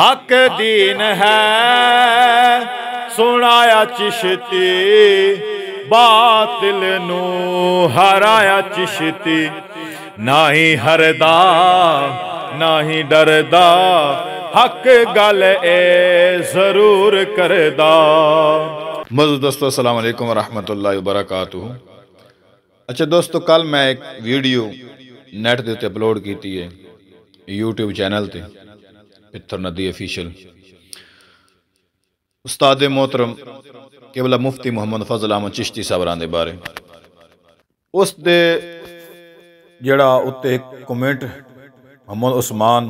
हक दीन है सुनाया चिश्ती बातिल हराया चिश्ती ना ही हरदा ना ही डरदा हक गल ए जरूर करदा मौजूद दोस्तों अस्सलाम वालेकुम रहमतुल्लाहि अच्छा दोस्तों कल मैं एक वीडियो नेट ਦੇ ਉੱਤੇ की ਕੀਤੀ ਹੈ YouTube ਚੈਨਲ ਤੇ पिथर ऑफिशियल उस्ताद मोहतरम केवला मुफ्ती मोहम्मद फजल अहमद चिश्ती साहबान बारे उस दे जड़ा उत्ते कमेंट मोहम्मद उस्मान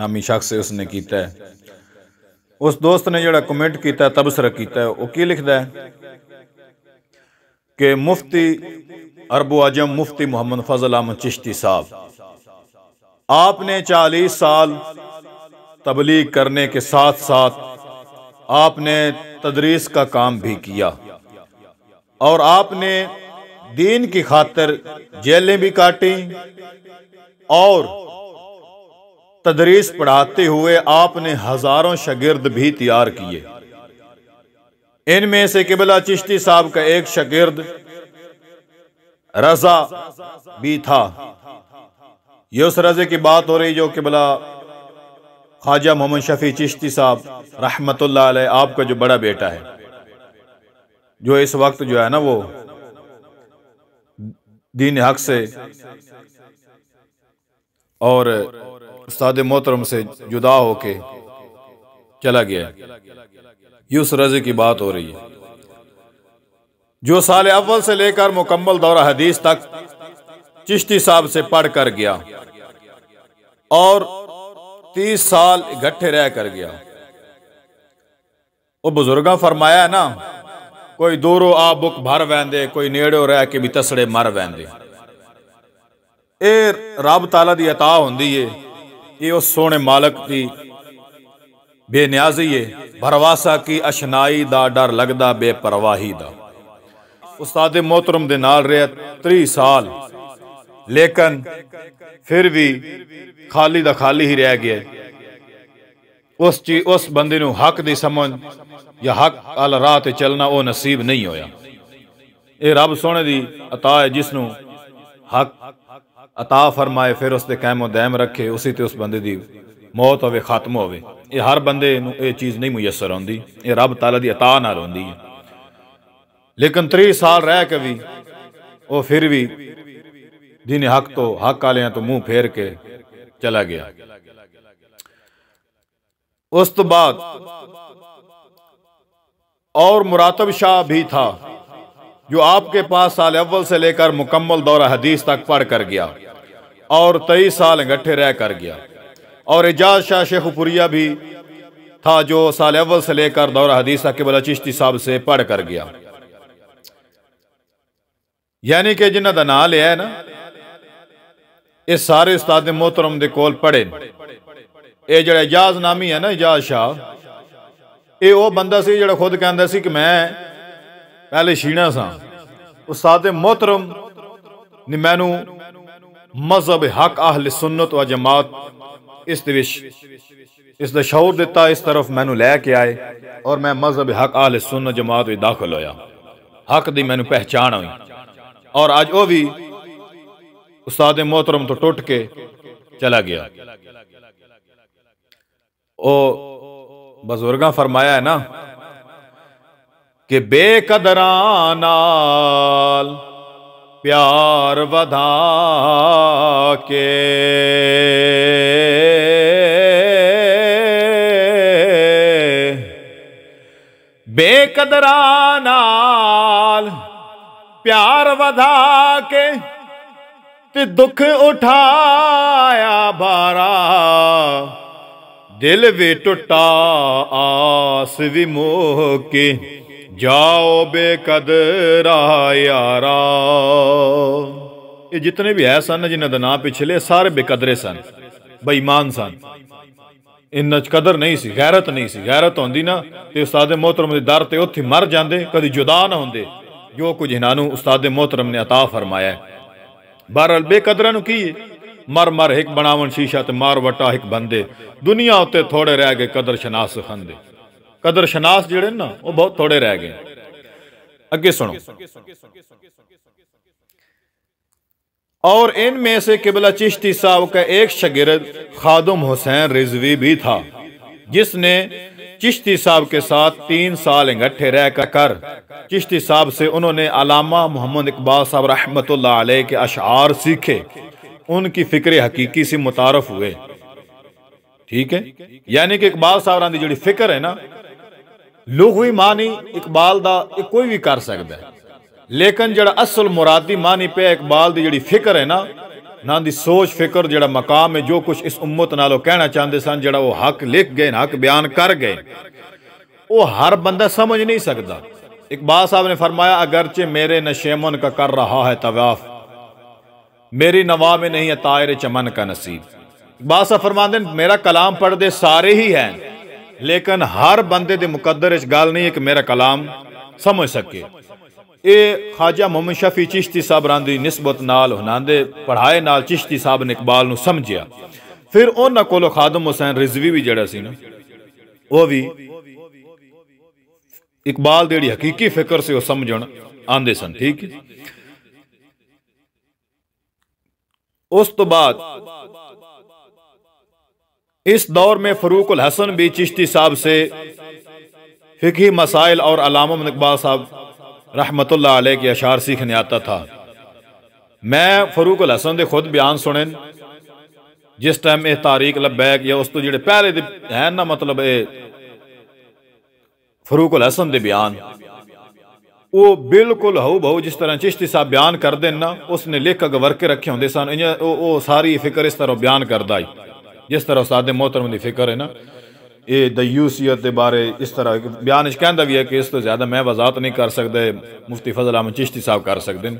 नामी शख्स उसने किया है उस दोस्त ने जड़ा कमेंट किया तबसरा किया वो की लिखता है कि मुफ्ती अरबो आजम मुफ्ती मोहम्मद फजल अहमद चिश्ती साहब आपने चालीस साल तबलीग करने के साथ साथ आपने तदरीस का काम भी किया और आपने दीन की खातर जेलें भी काटी और तदरीस पढ़ाते हुए आपने हजारों शगिर्द भी तैयार किए इनमें से किबला चिश्ती साहब का एक शगिर्द रजा भी था ये उस रजे की बात हो रही जो किबला ख्वाजा मोहम्मद शफी चिश्ती साहब रहमत आपका जो बड़ा बेटा है जो इस वक्त जो है ना वो दीन हक से और उस्ताद मोहतरम से जुदा होके चला गया ये उस रजे की बात हो रही है जो साल अव्वल से लेकर मुकम्मल दौरा हदीस तक चिश्ती साहब से पढ़ कर गया और 30 ਸਾਲ ਇਕੱਠੇ ਰਹਿ ਕਰ ਗਿਆ ਉਹ ਬਜ਼ੁਰਗਾ ਫਰਮਾਇਆ ਨਾ ਕੋਈ ਦੂਰੋਂ ਆ ਬੁੱਕ ਭਰ ਵੈਂਦੇ ਕੋਈ ਨੇੜੋਂ ਰਹਿ ਕੇ ਵੀ ਤਸੜੇ ਮਰ ਵੈਂਦੇ ਇਹ ਰੱਬ ਤਾਲਾ ਦੀ عطا ਹੁੰਦੀ ਏ ਇਹ ਉਸ ਸੋਹਣੇ ਮਾਲਕ ਦੀ ਬੇਨਿਆਜ਼ੀ ਏ ਭਰਵਾਸਾ ਕੀ ਅਸ਼ਨਾਈ ਦਾ ਡਰ ਲੱਗਦਾ ਬੇਪਰਵਾਹੀ ਦਾ ਉਸਤਾਦ ਮੋਹਤਰਮ ਦੇ ਨਾਲ ਰਿਹਾ 30 ਸਾਲ ਲੇਕਿਨ ਫਿਰ ਵੀ ਖਾਲੀ ਦਾ ਖਾਲੀ ਹੀ ਰਹਿ ਗਿਆ ਉਸ ਜੀ ਉਸ ਬੰਦੇ ਨੂੰ ਹੱਕ ਦੀ ਸਮਝ ਜਾਂ ਹੱਕ ਅਲ ਰਾਹ ਤੇ ਚੱਲਣਾ ਉਹ ਨਸੀਬ ਨਹੀਂ ਹੋਇਆ ਇਹ ਰੱਬ ਸੋਹਣੇ ਦੀ عطا ਹੈ ਜਿਸ ਨੂੰ ਹੱਕ عطا ਫਰਮਾਏ ਫਿਰ ਉਸ ਤੇ ਕਾਇਮ ਉਹ ਦائم ਰੱਖੇ ਉਸੇ ਤੇ ਉਸ ਬੰਦੇ ਦੀ ਮੌਤ ਹੋਵੇ ਖਤਮ ਹੋਵੇ ਇਹ ਹਰ ਬੰਦੇ ਨੂੰ ਇਹ ਚੀਜ਼ ਨਹੀਂ ਮੁਯਸਰ ਆਉਂਦੀ ਇਹ ਰੱਬ ਤਾਲਾ ਦੀ عطا ਨਾਲ ਹੁੰਦੀ ਹੈ ਲੇਕਿਨ 30 ਸਾਲ ਰਹਿ ਕੇ ਵੀ ਉਹ ਫਿਰ ਵੀ दीन हक तो हक लिया तो मुंह फेर के चला गया उस तो बाद और मुरातब शाह भी था जो आपके पास साल अव्वल से लेकर मुकम्मल दौरा हदीस तक पढ़ कर गया और तेईस साल इकट्ठे रह कर गया और एजाज शाह शेखपुरिया भी था जो साल अव्वल से लेकर दौरा हदीस तक केवल चिश्ती साहब से पढ़ कर गया यानी कि जिन्हों का लिया है ना ਇਹ ਸਾਰੇ ਉਸਤਾਦ ਦੇ ਮੋਹਤਰਮ ਦੇ ਕੋਲ ਪੜੇ ਇਹ ਜਿਹੜਾ ਇਜਾਜ਼ ਨਾਮੀ ਹੈ ਨਾ ਇਜਾਜ਼ ਸ਼ਾਹ ਇਹ ਉਹ ਬੰਦਾ ਸੀ ਜਿਹੜਾ ਖੁਦ ਕਹਿੰਦਾ ਸੀ ਕਿ ਮੈਂ ਪਹਿਲੇ ਸ਼ੀਣਾ ਸਾਂ ਉਸਤਾਦ ਮੋਹਤਰਮ ਨੇ ਮੈਨੂੰ ਮਜ਼ਹਬ ਹਕ ਅਹਲ ਸੁਨਨਤ ਵਾ ਜਮਾਤ ਇਸ ਦੇ ਵਿੱਚ ਇਸ ਦਾ ਸ਼ੌਰ ਦਿੱਤਾ ਇਸ ਤਰਫ ਮੈਨੂੰ ਲੈ ਕੇ ਆਏ ਔਰ ਮੈਂ ਮਜ਼ਹਬ ਹਕ ਅਹਲ ਸੁਨਨ ਜਮਾਤ ਵਿੱਚ ਦਾਖਲ ਹੋਇਆ ਹਕ ਦੀ ਮੈਨੂੰ ਪਹਿਚਾਣ ਹੋਈ ਔਰ ਅੱਜ ਉਹ ਵੀ उस्ताद मोहतरम तो टूट के चला गया ओ बजुर्गा फरमाया है ना कि बेकदरा प्यार वधा के बेकदरा प्यार वधा के ਤੇ ਦੁੱਖ ਉਠਾਇਆ ਬਾਰਾ ਦਿਲ ਵੀ ਟੁੱਟਾ ਆਸ ਵੀ ਕੇ ਜਾਓ ਬੇਕਦਰਾ ਯਾਰਾ ਇਹ ਜਿੰਨੇ ਵੀ ਐ ਸਨ ਜਿਨ੍ਹਾਂ ਦਾ ਨਾਂ ਪਿਛਲੇ ਸਾਰੇ ਬੇਕਦਰੇ ਸਨ ਬੇਈਮਾਨ ਸਨ ਇੰਨਾ ਚ ਕਦਰ ਨਹੀਂ ਸੀ ਗੈਰਤ ਨਹੀਂ ਸੀ ਗੈਰਤ ਹੁੰਦੀ ਨਾ ਤੇ ਉਸਤਾਦ ਦੇ ਮੋਹਤਰਮ ਦੇ ਦਰ ਤੇ ਉੱਥੇ ਮਰ ਜਾਂਦੇ ਕਦੀ ਜੁਦਾ ਨਾ ਹੁੰਦੇ ਜੋ ਕੁਝ ਇਹਨਾਂ ਨੂੰ ਉਸਤਾਦ ਮੋਹਤਰਮ ਨੇ عطا ਫਰਮਾਇਆ ਬਹਰਲ ਬੇਕਦਰਾਂ ਨੂੰ ਕੀ ਮਰ ਮਰ ਇੱਕ ਬਣਾਵਣ ਸ਼ੀਸ਼ਾ ਤੇ ਮਾਰ ਵਟਾ ਇੱਕ ਬੰਦੇ ਦੁਨੀਆ ਉੱਤੇ ਥੋੜੇ ਰਹਿ ਗਏ ਕਦਰ ਸ਼ਨਾਸ ਖੰਦੇ ਕਦਰ ਸ਼ਨਾਸ ਜਿਹੜੇ ਨਾ ਉਹ ਬਹੁਤ ਥੋੜੇ ਰਹਿ ਗਏ ਅੱਗੇ ਸੁਣੋ और ਸੇ ਕਿਬਲਾ ਚਿਸ਼ਤੀ ਸਾਹਿਬ ਕਾ ਇੱਕ एक ਖਾਦਮ ਹੁਸੈਨ हुसैन ਵੀ ਥਾ ਜਿਸ ਨੇ चिश्ती साहब के साथ तीन साल इकट्ठे रह कर चिश्ती साहब से उन्होंने अलामा मोहम्मद इकबाल साहब रहमत के अशार सीखे उनकी फिक्र हकीकी से मुतारफ हुए ठीक है यानी कि इकबाल साहब रहा जोड़ी फिक्र है ना लुघवी मानी इकबाल का कोई भी कर सकता है लेकिन जरा असल मुरादी मानी पे इकबाल की जी फिक्र है ना ਨਾ ਦੀ ਸੋਚ ਫਿਕਰ ਜਿਹੜਾ ਮਕਾਮ ਹੈ ਜੋ ਕੁਝ ਇਸ ਉਮਤ ਨਾਲੋਂ ਕਹਿਣਾ ਚਾਹੁੰਦੇ ਸਨ ਜਿਹੜਾ ਉਹ ਹੱਕ ਲਿਖ ਗਏ ਹੱਕ ਬਿਆਨ ਕਰ ਗਏ ਉਹ ਹਰ ਬੰਦਾ ਸਮਝ ਨਹੀਂ ਸਕਦਾ ਇਕਬਾਲ ਸਾਹਿਬ ਨੇ ਫਰਮਾਇਆ ਚ ਮੇਰੇ ਨਸ਼ੇਮਨ ਕਾ ਕਰ ਰਹਾ ਹੈ ਤਵਾਫ ਮੇਰੀ ਨਵਾ ਮੇ ਨਹੀਂ ਹੈ ਤਾਇਰ ਚਮਨ ਕਾ ਨਸੀਬ ਇਕਬਾਲ ਸਾਹਿਬ ਫਰਮਾਉਂਦੇ ਮੇਰਾ ਕਲਾਮ ਪੜਦੇ ਸਾਰੇ ਹੀ ਹੈ ਲੇਕਿਨ ਹਰ ਬੰਦੇ ਦੇ ਮੁਕੱਦਰ ਇਸ ਗੱਲ ਨਹੀਂ ਕਿ ਮੇਰਾ ਕਲਾਮ ਸਮਝ ਸਕੇ ਇਹ ਖਾਜਾ ਮੁਹੰਮਦ ਸ਼ਫੀ ਚਿਸ਼ਤੀ ਸਾਹਿਬ ਰਾਂਦੀ ਨਿਸਬਤ ਨਾਲ ਹੁਨਾਂਦੇ ਦੇ ਪੜਾਏ ਨਾਲ ਚਿਸ਼ਤੀ ਸਾਹਿਬ ਨੇ ਇਕਬਾਲ ਨੂੰ ਸਮਝਿਆ ਫਿਰ ਉਹਨਾਂ ਕੋਲੋਂ ਖਾਦਮ ਹੁਸੈਨ ਰਿਜ਼ਵੀ ਵੀ ਜਿਹੜਾ ਸੀ ਨਾ ਉਹ ਵੀ ਇਕਬਾਲ ਦੀ ਜਿਹੜੀ ਹਕੀਕੀ ਫਿਕਰ ਸੀ ਉਹ ਸਮਝਣ ਆਂਦੇ ਸਨ ਠੀਕ ਹੈ ਉਸ ਤੋਂ ਬਾਅਦ ਦੌਰ ਮੇ ਫਰੂਕ फरूकुल हसन ਵੀ ਚਿਸ਼ਤੀ ਸਾਹਿਬ ਸੇ ਫਿਕਹੀ ਮਸਾਇਲ ਔਰ ਅਲਾਮਾ इकबाल ਸਾਹਿਬ रहमतुल्लाह अलैह के अशार सीखने आता था मैं फरूक अल हसन के खुद बयान सुने जिस टाइम यह तारीख लबैक या उस तो जोड़े पहले दे है ना मतलब ये फरूक अल हसन के बयान ਉਹ ਬਿਲਕੁਲ ਹਉ ਬਹੁ ਜਿਸ ਤਰ੍ਹਾਂ ਚਿਸ਼ਤੀ ਸਾਹਿਬ ਬਿਆਨ ਕਰਦੇ ਨਾ ਉਸਨੇ ਲੇਖ ਅਗਵਰ ਕੇ ਰੱਖੇ ਹੁੰਦੇ ਸਨ ਉਹ ਸਾਰੀ ਫਿਕਰ ਇਸ ਤਰ੍ਹਾਂ ਬਿਆਨ ਕਰਦਾ ਹੈ ਜਿਸ ਤਰ੍ਹਾਂ ਉਸਤਾਦ ਦੇ ਮੋਹਤਰਮ ਦੀ ਫਿਕਰ ਹੈ ਨਾ ये दयूसीयत के बारे इस तरह बयान कहता भी है कि इस तो ज्यादा मैं वजात नहीं कर सकते मुफ्ती फजल अहमद चिश्ती साहब कर सकते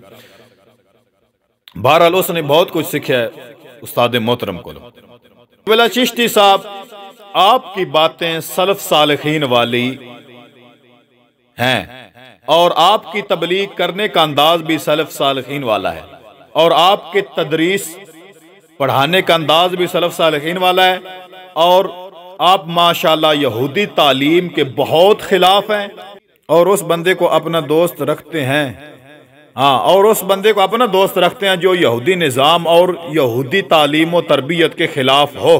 बहरहाल उसने बहुत कुछ सीखा उस्ताद मोहतरम को चिश्ती साहब आपकी बातें सलफ सालखीन वाली हैं और आपकी तबलीग करने का अंदाज भी सलफ सालखीन वाला है और आपके तदरीस पढ़ाने का अंदाज भी सलफ सालखीन वाला है और आप माशाल्लाह यहूदी तालीम के बहुत खिलाफ हैं और उस बंदे को अपना दोस्त रखते हैं हाँ और उस बंदे को अपना दोस्त रखते हैं जो यहूदी निज़ाम और यहूदी तालीम और तरबियत के खिलाफ हो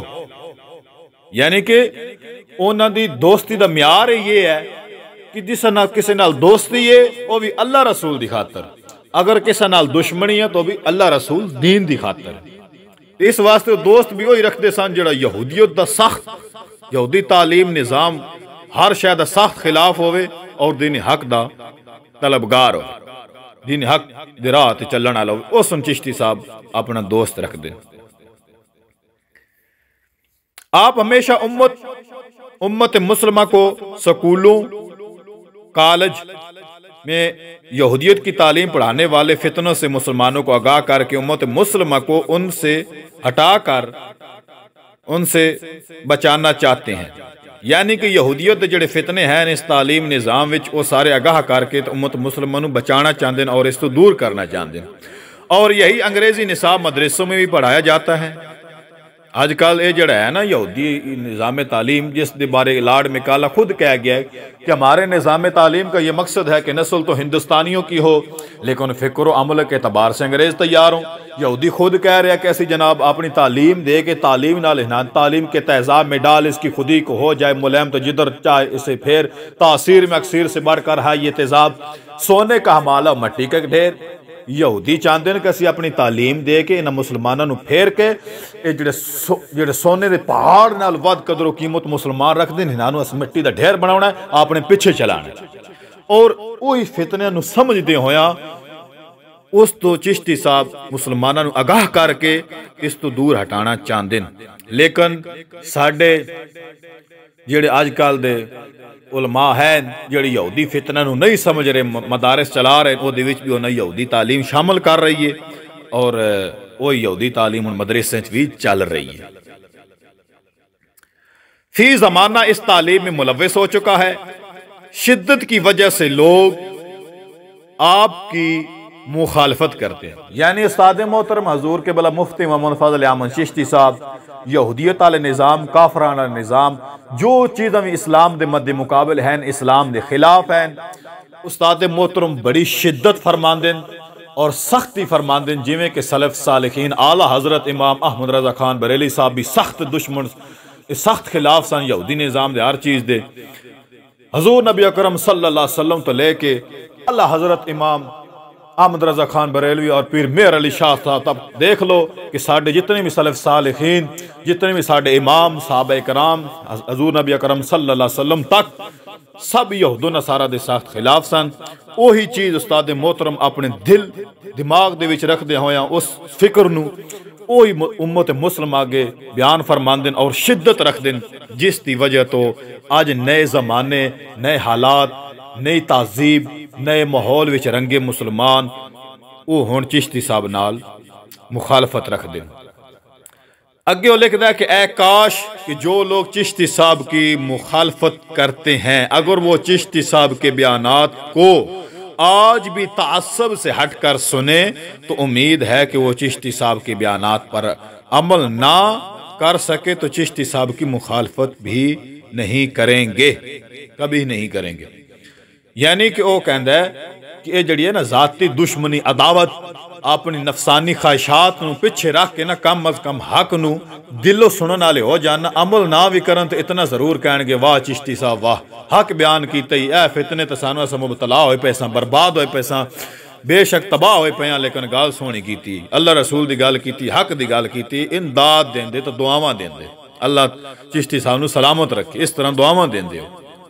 यानी कि उन्होंने दोस्ती का म्यार ये है कि जिस न किसी नाल दोस्ती है वह भी अल्लाह रसूल की खातर अगर किसी नाल दुश्मनी है तो भी अल्लाह रसूल दीन की खातर ਇਸ ਵਾਸਤੇ ਦੋਸਤ ਵੀ ਉਹੀ ਰੱਖਦੇ ਸਨ ਜਿਹੜਾ ਯਹੂਦੀਅਤ ਦਾ ਸਖਤ ਯਹੂਦੀ تعلیم ਨਿਜ਼ਾਮ ਹਰ ਸ਼ੈ ਦਾ ਸਖਤ ਖਿਲਾਫ ਹੋਵੇ ਔਰ دین ਹਕ ਦਾ ਤਲਬਗਾਰ ਹੋਵੇ دین ਹਕ ਦੇ ਰਾਹ ਤੇ ਚੱਲਣ ਵਾਲਾ ਹੋਵੇ ਉਸ ਚਿਸ਼ਤੀ ਸਾਹਿਬ ਆਪਣਾ ਦੋਸਤ ਰੱਖਦੇ आप हमेशा उम्मत उम्मत मुसलमा को स्कूलों कॉलेज में यहूदियत की तालीम पढ़ाने वाले फितनों से मुसलमानों को आगाह करके उम्मत मुसलम को उनसे हटाकर उनसे बचाना चाहते हैं यानी कि यहूदियत के जो फितने हैं इस तालीम निज़ाम वो सारे आगाह करके तो उम्मत मुसलमान बचाना चाहते हैं और ਨੇ ਔਰ ਇਸ ਤੋਂ ਦੂਰ ਕਰਨਾ ਚਾਹੁੰਦੇ और यही अंग्रेजी निसाब मदरसों में भी पढ़ाया जाता है अजकल ये जड़ा है ना यहूदी निज़ाम तालीम जिस बारे लाड मिकाला खुद कह गया है कि हमारे निज़ाम तालीम का ये मकसद है कि नस्ल तो हिंदुस्तानियों की हो लेकिन फ़िक्र अमल के अतबार से अंग्रेज़ तैयार हों यहूदी खुद कह रहा है कैसे जनाब अपनी तालीम दे के तालीम नाल तालीम के तहजाब में डाल इसकी खुदी को हो जाए मुलैम तो जिधर चाहे इसे फेर तासीर में अक्सर से बढ़ कर है ये तेजाब सोने का हमाला मट्टी का ढेर ਯਹੂਦੀ ਚਾਹੁੰਦੇ ਨੇ ਕਿ ਅਸੀਂ ਆਪਣੀ تعلیم ਦੇ ਕੇ ਇਹਨਾਂ ਮੁਸਲਮਾਨਾਂ ਨੂੰ ਫੇਰ ਕੇ ਇਹ ਜਿਹੜੇ ਜਿਹੜੇ ਸੋਨੇ ਦੇ ਪਹਾੜ ਨਾਲ ਵੱਧ ਕਦਰੋ ਕੀਮਤ ਮੁਸਲਮਾਨ ਰੱਖਦੇ ਨੇ ਇਹਨਾਂ ਨੂੰ ਅਸ ਮਿੱਟੀ ਦਾ ਢੇਰ ਬਣਾਉਣਾ ਆਪਣੇ ਪਿੱਛੇ ਚਲਾਣਾ ਔਰ ਉਹੀ ਫਿਤਨਿਆਂ ਨੂੰ ਸਮਝਦੇ ਹੋਇਆ ਉਸ ਤੋਂ ਚਿਸ਼ਤੀ ਸਾਹਿਬ ਮੁਸਲਮਾਨਾਂ ਨੂੰ ਅਗਾਹ ਕਰਕੇ ਇਸ ਤੋਂ ਦੂਰ ਹਟਾਣਾ ਚਾਹੁੰਦੇ ਨੇ ਲੇਕਿਨ ਸਾਡੇ जेडे अजकल उलमा है जी यूदी फितना नहीं समझ रहे मदारस चला रहे वो भी उन्हें यूदी तालीम शामिल कर रही है और वह यहूदी तालीम हम मदरसे भी चल रही है फी जमाना इस तालीम में मुलविस हो चुका है शिद्दत की वजह से लोग आपकी मुखालफत करते हैं यानी उस्ताद मोहतरम हजूर के बला मुफ्ती ममन फजल आमन चिश्ती साहब यहूदियत आल निज़ाम काफराना निज़ाम जो चीज़ हम इस्लाम के मद्दे मुकाबल हैं इस्लाम के खिलाफ हैं उस्ताद मोहतरम बड़ी शिद्दत फरमानदेन और सख्ती फरमानदेन जिमें कि सलफ सालखीन आला हज़रत इमाम अहमद रजा खान बरेली साहब भी सख्त दुश्मन सख्त खिलाफ सन यहूदी निज़ाम दे हर चीज़ दे हजूर नबी अक्रम अलैहि वसल्लम तो लेके अल्लाह हज़रत इमाम अहमद रजा खान बरेलवी और पीर मेहर अली शाह साहब देख लो कि साढ़े जितने भी सलफ सालखीन जितने भी साढ़े इमाम साहब कराम हजूर नबी अकरम वसलम तक सब यहूद नसारा के साथ खिलाफ सन उ चीज़ उस्ताद मोहतरम अपने दिल दिमाग के रखद हो उस फिक्र उ उम्मत मुस्लिम आगे बयान फरमा दिन और शिद्दत रख दिन जिसकी वजह तो अज नए जमाने नए हालात नई तहजीब नए माहौल रंगे मुसलमान वो हूँ चिश्ती साहब न मुखालफत ਮੁਖਾਲਫਤ ਰੱਖਦੇ अगे वो लिखता है कि ए काश कि जो लोग चिश्ती साहब की मुखालफत करते हैं अगर वो चिश्ती साहब के बयान को आज भी तसब से हट कर सुने तो उम्मीद है कि वो चिश्ती साहब के बयान पर अमल ना कर सके तो चिश्ती साहब की मुखालफत भी नहीं करेंगे कभी नहीं करेंगे यानी कि वह कहें है कि यह जी है ना जाति दुश्मनी अदावत अपनी नफसानी ख्वाहिशात पिछे रख के ना कम अज कम हक न दिलो सुन आए हो जान अमल ना भी कर तो इतना जरूर कह वाह चिश्ती साहब वाह हक बयान किया ही ए फितने तो सानू अस मुबतला हो पैसा बर्बाद हो पैसा बेशक तबाह हो पे लेकिन गल सोहनी की अल्लाह रसूल की गल की हक की गल की इमदाद देंदे तो दुआव देंदे अल्लाह चिश्ती साहब न सलामत रखे इस तरह दुआव देंदे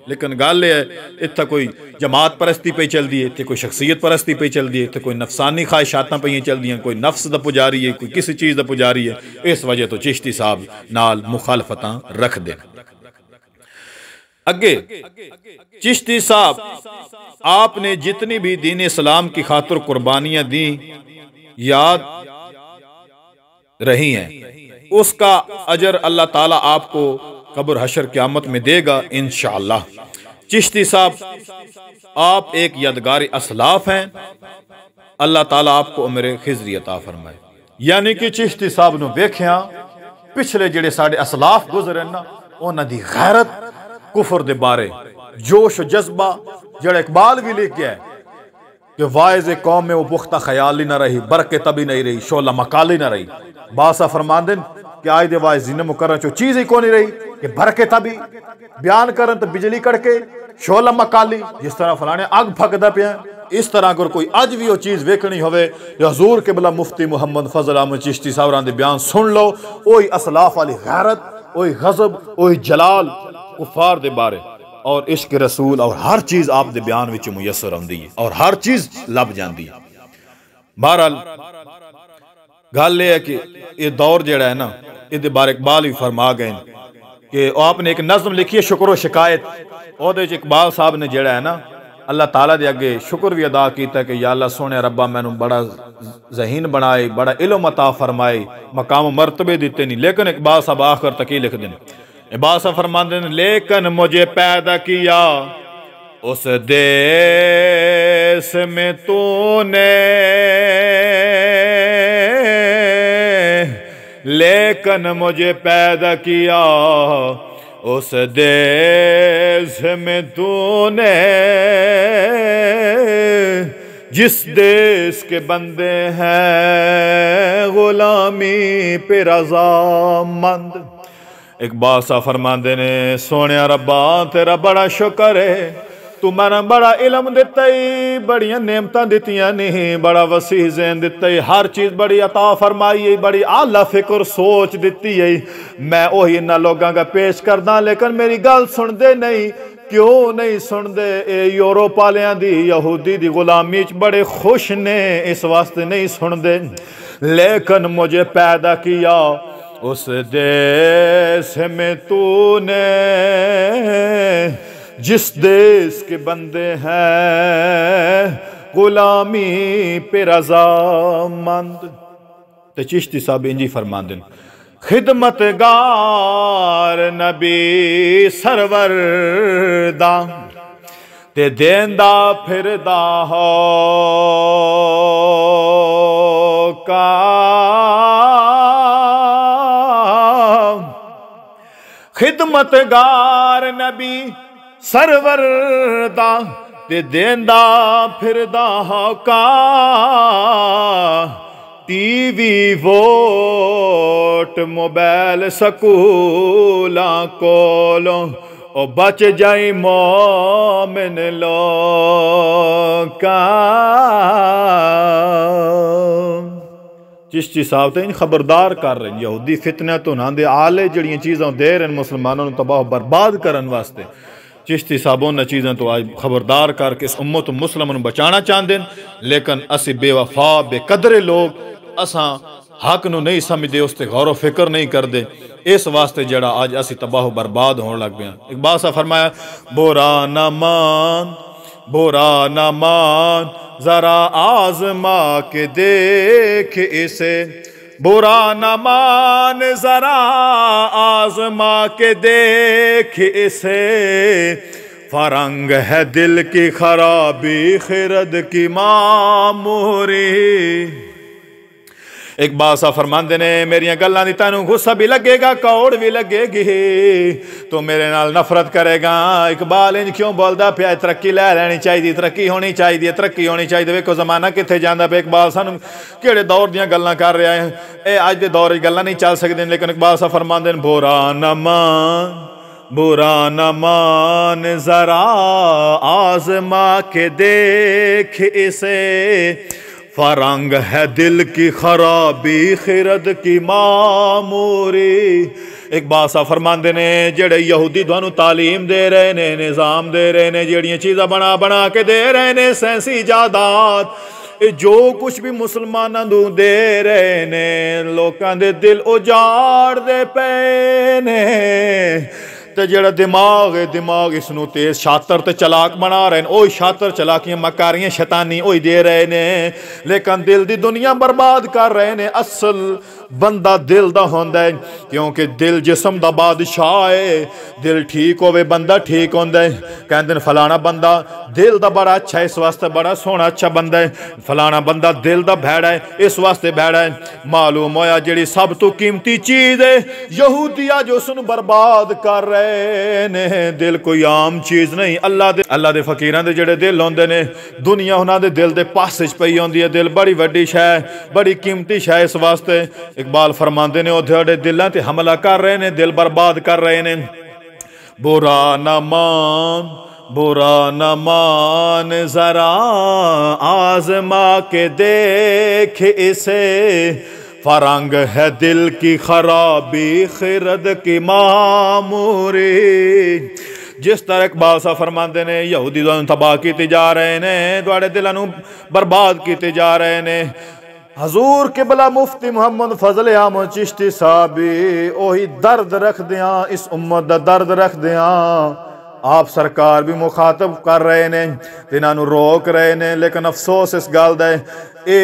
लेकिन गल है इतना कोई जमात परस्ती पे चल दी है इतने कोई शख्सियत परस्ती पे चल दी है इतने कोई नफसानी ख्वाहिशात पे चल दी कोई नफ्स का पुजारी है कोई किसी चीज़ का पुजारी है इस वजह तो चिश्ती साहब नाल मुखालफत रख दे अगे चिश्ती साहब आपने जितनी भी दीन इस्लाम की खातर कुर्बानियां दी याद रही हैं उसका अजर अल्लाह ताला आपको कब्र हशर क्यामत में देगा इन चिश्ती साहब आप एक यादगार असलाफ हैं अल्लाह ताला आपको उम्र खिजरी अता फरमाए यानी कि चिश्ती साहब ने पिछले जेडे साढ़े असलाफ गुजरे ना उन्होंने गैरत कुफर दे बारे जोश जज्बा जड़ा इकबाल भी लिख गया कि वायज कौम में वो पुख्ता ख्याल ही ना रही बरके तभी नहीं रही शोला मकाल ही ना रही बासा फरमान दिन कि आज दे वायज जिन्हें मुकर चो चीज़ ही कौन नहीं रही कि भरके तभी बयान करन तो बिजली कड़के शोलम अकाली जिस तरह फलाने अग फकदा पे इस तरह अगर कोई अज भी वो चीज़ वेखनी होवे हजूर के बला मुफ्ती मुहम्मद फजल अहमद चिश्ती साहब के बयान सुन लो वही असलाफ वाली गैरत वही गजब वही जलाल कुफार दे बारे और इश्क रसूल और हर चीज़ आप दे बयान मुयसर आती है और हर चीज़ लभ जाती है बहरहाल गल यह है कि यह दौर जड़ा है ना ये बारे इकबाल भी फरमा गए कि आपने एक नज़म लिखी है शुक्र शिकायत और इकबाल साहब ने जड़ा है ना अल्लाह तला के अगे शुक्र भी अदा किया कि या अल्लाह सोने रबा मैं बड़ा जहीन बनाए बड़ा इलोमता फरमाए मकाम मरतबे दिते नहीं लेकिन इकबाल साहब आखिर ही लिख दें इकबाल साहब फरमाते दे लेकिन मुझे पैदा किया उस देश में तूने लेकिन मुझे पैदा किया उस देश में तूने जिस देश के बंदे हैं गुलामी पे रजामंद एक बासा फरमांदे ने सोने रब्बा तेरा बड़ा शुक्र है तू मैं बड़ा इलम दिता है बड़िया नियमत दतिया नहीं बड़ा वसी जैन दिता है हर चीज़ बड़ी अता फरमाई है बड़ी आला फिक्र सोच दी है मैं उ इन्ह लोगों पेश करदा लेकिन मेरी गल सुनते नहीं क्यों नहीं सुनते यूरोप वाली यहूदी की गुलामी बड़े खुश ने इस वास्ते नहीं सुनते लेकिन मुझे पैदा किया उस देश में तूने जिस देश के बंदे हैं गुलामी पे रजामंद तो चिश्ती साहब इंजी खिदमत गार नबी सरवर दा ते देंदा फिरदा हो का खिदमत गार नबी ਸਰਵਰ ਦਾ ਤੇ ਦੇਂਦਾ ਫਿਰਦਾ ਹੌਕਾ टीवी वोट मोबाइल सकूला कोलों ओ बच जाई मोमिन का चिश्ती साहब तो इन खबरदार कर रहे हैं यहूदी फितने तो ना दे आले जड़ियाँ चीज़ों दे रहे हैं मुसलमानों तबाह बर्बाद करने वास्ते चिश्ती साहब उन्होंने चीज़ों तो आज खबरदार करके इस उम्मत मुस्लिम बचाना चाहते हैं लेकिन असी बेवफा बेकदरे लोग असा हक न नहीं समझते उसते गौर फिक्र नहीं करते इस वास्ते जड़ा अज असी तबाह बर्बाद होने लग पे इकबाल सा फरमाया बोरा न मान बोरा न मान जरा आजमा के देख इसे बुरा न मान जरा आजमा के देख इसे फरंग है दिल की खराबी खिरद की मामूरी एक बादशाह फरमाते ने मेरिया गलों की तेन गुस्सा भी लगेगा कौड़ भी लगेगी तू तो मेरे नाल नफरत करेगा इकबाल इंज क्यों बोलता पिया तरक्की लै लैनी चाहिए तरक्की होनी चाहिए तरक्की होनी चाहिए वेखो जमाना कितने जाता पे इकबाल सानू कि दौर दया कर रहा है ये अज के दौर गल् नहीं चल सकती लेकिन इकबाल साहब फरमाते हैं बोरा नमान बुरा नमान जरा आजमा के देख इसे फरंग है दिल की खराबी खिरद की मामूरी एक बादशाह फरमाते ने जड़े यहूदी थानू तालीम दे रहे ने निज़ाम दे रहे ने जड़िया चीज़ा बना बना के दे रहे ने सैंसी जायदाद जो कुछ भी मुसलमानों को दे रहे ने लोगों के दिल उजाड़ दे पे ने ਤੇ ਜਿਹੜਾ ਦਿਮਾਗ ਹੈ ਦਿਮਾਗ ਇਸ ਨੂੰ ਤੇਜ਼ ਸ਼ਾਤਰ ਤੇ ਚਲਾਕ ਬਣਾ ਰਹੇ ਨੇ ਉਹ ਸ਼ਾਤਰ ਚਲਾਕੀਆਂ ਮਕਾਰੀਆਂ ਸ਼ੈਤਾਨੀ ਉਹ ਹੀ ਦੇ ਰਹੇ ਨੇ ਲੇਕਿਨ ਦਿਲ ਦੀ ਦੁਨੀਆ ਬਰਬਾਦ ਕਰ ਰਹੇ ਨੇ ਅਸਲ ਬੰਦਾ ਦਿਲ ਦਾ ਹੁੰਦਾ ਹੈ ਕਿਉਂਕਿ ਦਿਲ ਜਿਸਮ ਦਾ ਬਾਦਸ਼ਾਹ ਹੈ ਦਿਲ ਠੀਕ ਹੋਵੇ ਬੰਦਾ ਠੀਕ ਹੁੰਦਾ ਹੈ ਕਹਿੰਦੇ ਨੇ ਫਲਾਣਾ ਬੰਦਾ ਦਿਲ ਦਾ ਬੜਾ ਅੱਛਾ ਇਸ ਵਾਸਤੇ ਬੜਾ ਸੋਹਣਾ ਅੱਛਾ ਬੰਦਾ ਹੈ ਫਲਾਣਾ ਬੰਦਾ ਦਿਲ ਦਾ ਭੈੜਾ ਹੈ ਇਸ ਵਾਸਤੇ ਭੈੜਾ ਹੈ ਮਾਲੂਮ ਹੋਇਆ ਜਿਹੜੀ ਸਭ ਤੋਂ ਕੀਮਤੀ ਚੀਜ਼ ਹੈ ਯਹੂਦੀਆ ਜੋ ਉਸ ਨੂੰ ਬਰਬਾਦ ਕਰ ਰਹੇ ਨੇ ਦਿਲ ਕੋਈ ਆਮ ਚੀਜ਼ ਨਹੀਂ ਅੱਲਾ ਦੇ ਅੱਲਾ ਦੇ ਫਕੀਰਾਂ ਦੇ ਜਿਹੜੇ ਦਿਲ ਹੁੰਦੇ ਨੇ ਦੁਨੀਆ ਉਹਨਾਂ ਦੇ ਦਿਲ ਦੇ ਪਾਸੇ ਚ ਪਈ ਹੁੰਦੀ ਹੈ ਦਿਲ ਬੜੀ ਵੱਡੀ ਸ਼ੈ ਬੜੀ ਕੀਮਤੀ ਸ਼ੈ ਇਸ ਵਾਸਤੇ इकबाल फरमाते ने उथे दिलों से हमला कर रहे हैं दिल बर्बाद कर रहे हैं बुरा न मान बुरा न मान जरा आजमा के देख इसे फरंग है दिल की खराबी खिरद की मामूरी जिस तरह इकबाल साहब फरमाते ने यहूदी तबाह की जा रहे हैं थोड़े दिलों बर्बाद किए जा रहे हैं हजूर किबला मुफ्ती मुहम्मद फजल आम चिश्ती साहबी ओही दर्द रख दिया इस उम्मत का दर्द रख दिया आप सरकार भी मुखातब कर रहे ने इन्हों रोक रहे ने लेकिन अफसोस इस गल ए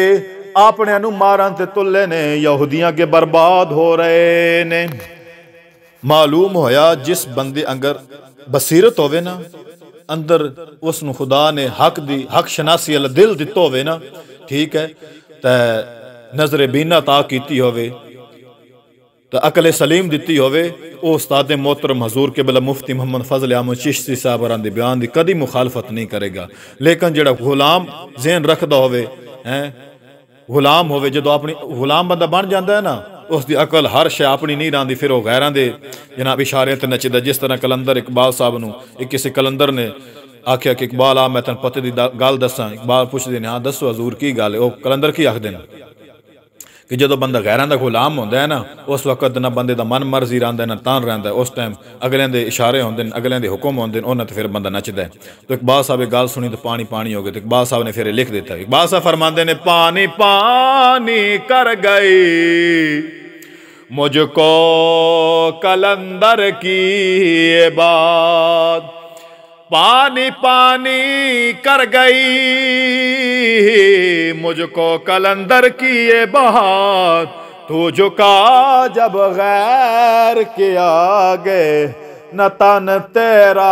अपने मारन से तुले ने यहूदियां के बर्बाद हो रहे ने मालूम होया जिस बंद अंगर बसीरत हो अंदर उस खुदा ने हक दी हक शनासी दिल दिता हो ठीक है ਤੈ ਨਜ਼ਰ ਬੀਨਾ ਤਾ ਕੀਤੀ ਹੋਵੇ ਤਾਂ ਅਕਲ ਸਲੀਮ ਦਿੱਤੀ ਹੋਵੇ ਉਹ ਉਸਤਾਦ ਮੋਹਤਰਮ ਹਜ਼ੂਰ ਕਿਬਲਾ ਮੁਫਤੀ ਮੁਹੰਮਦ ਫਜ਼ਲ ਆਮਦ ਚਿਸ਼ਤੀ ਸਾਹਿਬ ਰਾਂ ਦੇ ਬਿਆਨ ਦੀ ਕਦੀ ਮੁਖਾਲਫਤ ਨਹੀਂ ਕਰੇਗਾ ਲੇਕਿਨ ਜਿਹੜਾ ਗੁਲਾਮ ਜ਼ਿਹਨ ਰੱਖਦਾ ਹੋਵੇ ਹੈ ਗੁਲਾਮ ਹੋਵੇ ਜਦੋਂ ਆਪਣੀ ਗੁਲਾਮ ਬੰਦਾ ਬਣ ਜਾਂਦਾ ਹੈ ਨਾ ਉਸ ਦੀ ਅਕਲ ਹਰ ਸ਼ੈ ਆਪਣੀ ਨਹੀਂ ਰਹਿੰਦੀ ਫਿਰ ਉਹ ਗੈਰਾਂ ਦੇ ਜਨਾਬ ਇਸ਼ਾਰੇ ਤੇ ਨੱਚਦਾ ਜਿਸ ਤਰ੍ਹਾਂ ਕਲੰਦਰ ਇਕਬਾਲ ਸਾਹਿਬ ਨੂੰ ਇੱਕ ਕਿਸੇ ਕਲੰਦਰ ਨੇ आख्या कि इकबाल आ मैं तेन पते की गल दसा इकबाल पूछते हैं हाँ दसो हजूर की गल वह कलंदर की आखते हैं कि जो बंद गैर का गुलाम होंगे है ना उस वक्त ना बंद का मन मर्जी रहा ना तान रहा है उस टाइम अगलिया के इशारे होंगे अगलें के हुक्म होंगे उन्हें तो फिर बंद नचद है तो इकबाल साहब एक गल सुनी तो पानी पानी हो गए तो इकबाल साहब ने फिर लिख दिता इकबाल साहब फरमाते ने पानी पानी कर गई मुझको कलंधर की बात पानी पानी कर गई मुझको कलंदर की ये बहात तू झुका जब गैर के आगे न तन तेरा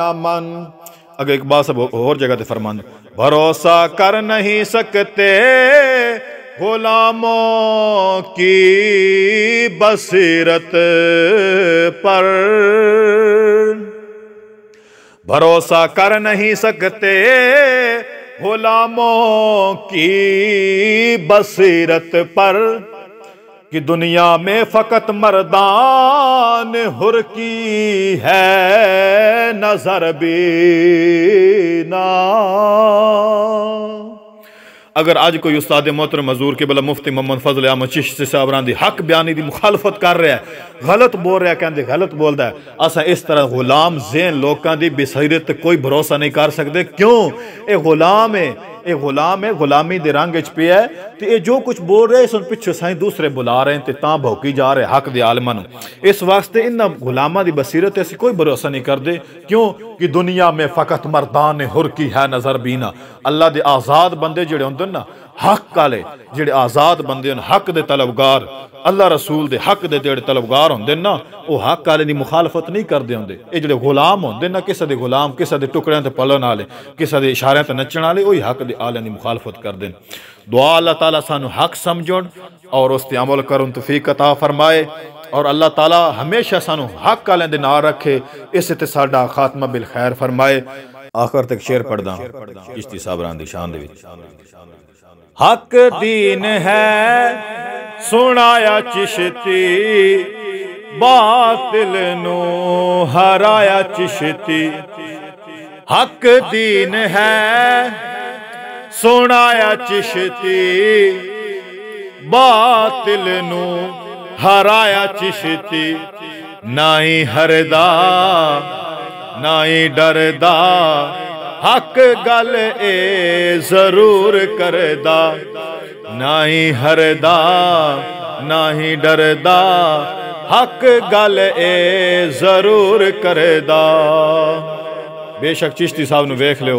न मन अगर एक बात सब और जगह थे फरमान भरोसा कर नहीं सकते गुलामों की बसीरत पर भरोसा कर नहीं सकते गुलामों की बसीरत पर कि दुनिया में फकत मर्दान हुर की है नजर बीना अगर अज कोई उस्ताद मोहतर मजूर के बला मुफ्ती मोहम्मद फजल अहमद चिश्ती साहब रांदी हक बयानी की मुखालफत कर रहा है गलत बोल रहा है कहते गलत बोलता है असा इस तरह गुलाम जेन लोगों की बेसरत कोई भरोसा नहीं कर सकते क्यों ये गुलाम है ये गुलाम है गुलामी दे रंग पे है तो ये जो कुछ बोल रहे इस पिछु साई दूसरे बुला रहे हैं तो भौकी जा रहे हक आलमा इस वास्ते इन्हों गुलामों की बसीरत असं कोई भरोसा नहीं करते क्यों कि दुनिया में फकत मरदान ने हुर की है नज़र बीना अल्लाह के आजाद बंदे जोड़े होंगे ना हक आले जेडे आजाद बंदे हक के तलबगार अल्लाह रसूल दे हक के जेडे तलबगार होंगे ना वह हक आले की मुखालफत नहीं करते होंगे ये जो गुलाम होंगे ना किसी के गुलाम किसी के टुकड़े पलन आए किसी के इशारे तो नचण आए उ हक के आलिया की मुखालफत करते हैं दुआ अल्लाह तला सू हक समझ और उसते अमल कर फीकता फरमाए और अल्लाह तला हमेशा सू हक आलिया के ना रखे इस तो सा खात्मा बिल खैर फरमाए आखिर तक शेर पढ़ दिश्ती साबरानी शान शान ਹੱਕ ਦੀਨ ਹੈ ਸੁਣਾਇਆ ਚਿਸ਼ਤੀ ਬਾਤਲ ਨੂੰ ਹਰਾਇਆ ਚਿਸ਼ਤੀ ਹੱਕ ਦੀਨ ਹੈ ਸੁਣਾਇਆ ਚਿਸ਼ਤੀ ਬਾਤਲ ਨੂੰ ਹਰਾਇਆ ਚਿਸ਼ਤੀ ਨਾਹੀ ਹਰਦਾ ਨਾਹੀ ਡਰਦਾ हक गल ए जरूर करदा ही हरदा ही डरदा हक गल ए जरूर करदा बेशक चिश्ती साहब नेख वेख लो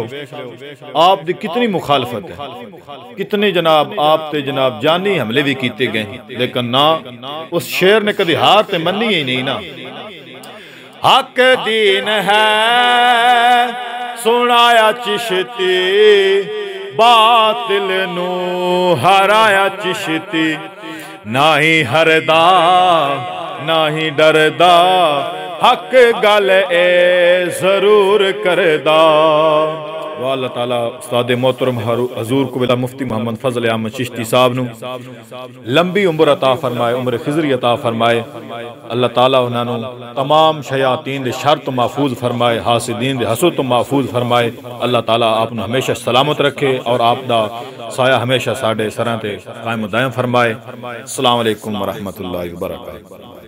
आप दी कितनी मुखालफत है कितने जनाब आप ते जनाब जानी हमले भी किए गए लेकिन ना उस शेर ने कभी हार ते मनी ही नहीं ना हक दीन है ਸੁਣਾਇਆ ਚਿਸ਼ਤੀ ਬਾਤਿਲ ਨੂੰ ਹਰਾਇਆ ਚਿਸ਼ਤੀ ਨਾਹੀ ਹਰਦਾ ਨਾਹੀ ਡਰਦਾ ਹੱਕ ਗੱਲ ਏ ਜ਼ਰੂਰ ਕਰਦਾ व अल्लाह ताला मोहतरम हजूर कुबिला मुफ्ती मोहम्मद फजल अहमद चिश्ती साहब न लंबी उम्र अता फरमाए उम्र खिजरी अता फरमाए अल्लाह ताला उन्होंने तमाम शयातीन दे शर तो महफूज फरमाए हासिदीन दे हसु तो महफूज फरमाए अल्लाह ताला आपने हमेशा सलामत रखे और आप साया हमेशा साढ़े सर ते कायम दायम फरमाए अलैक्म वरहमतुल्लाहि वर्क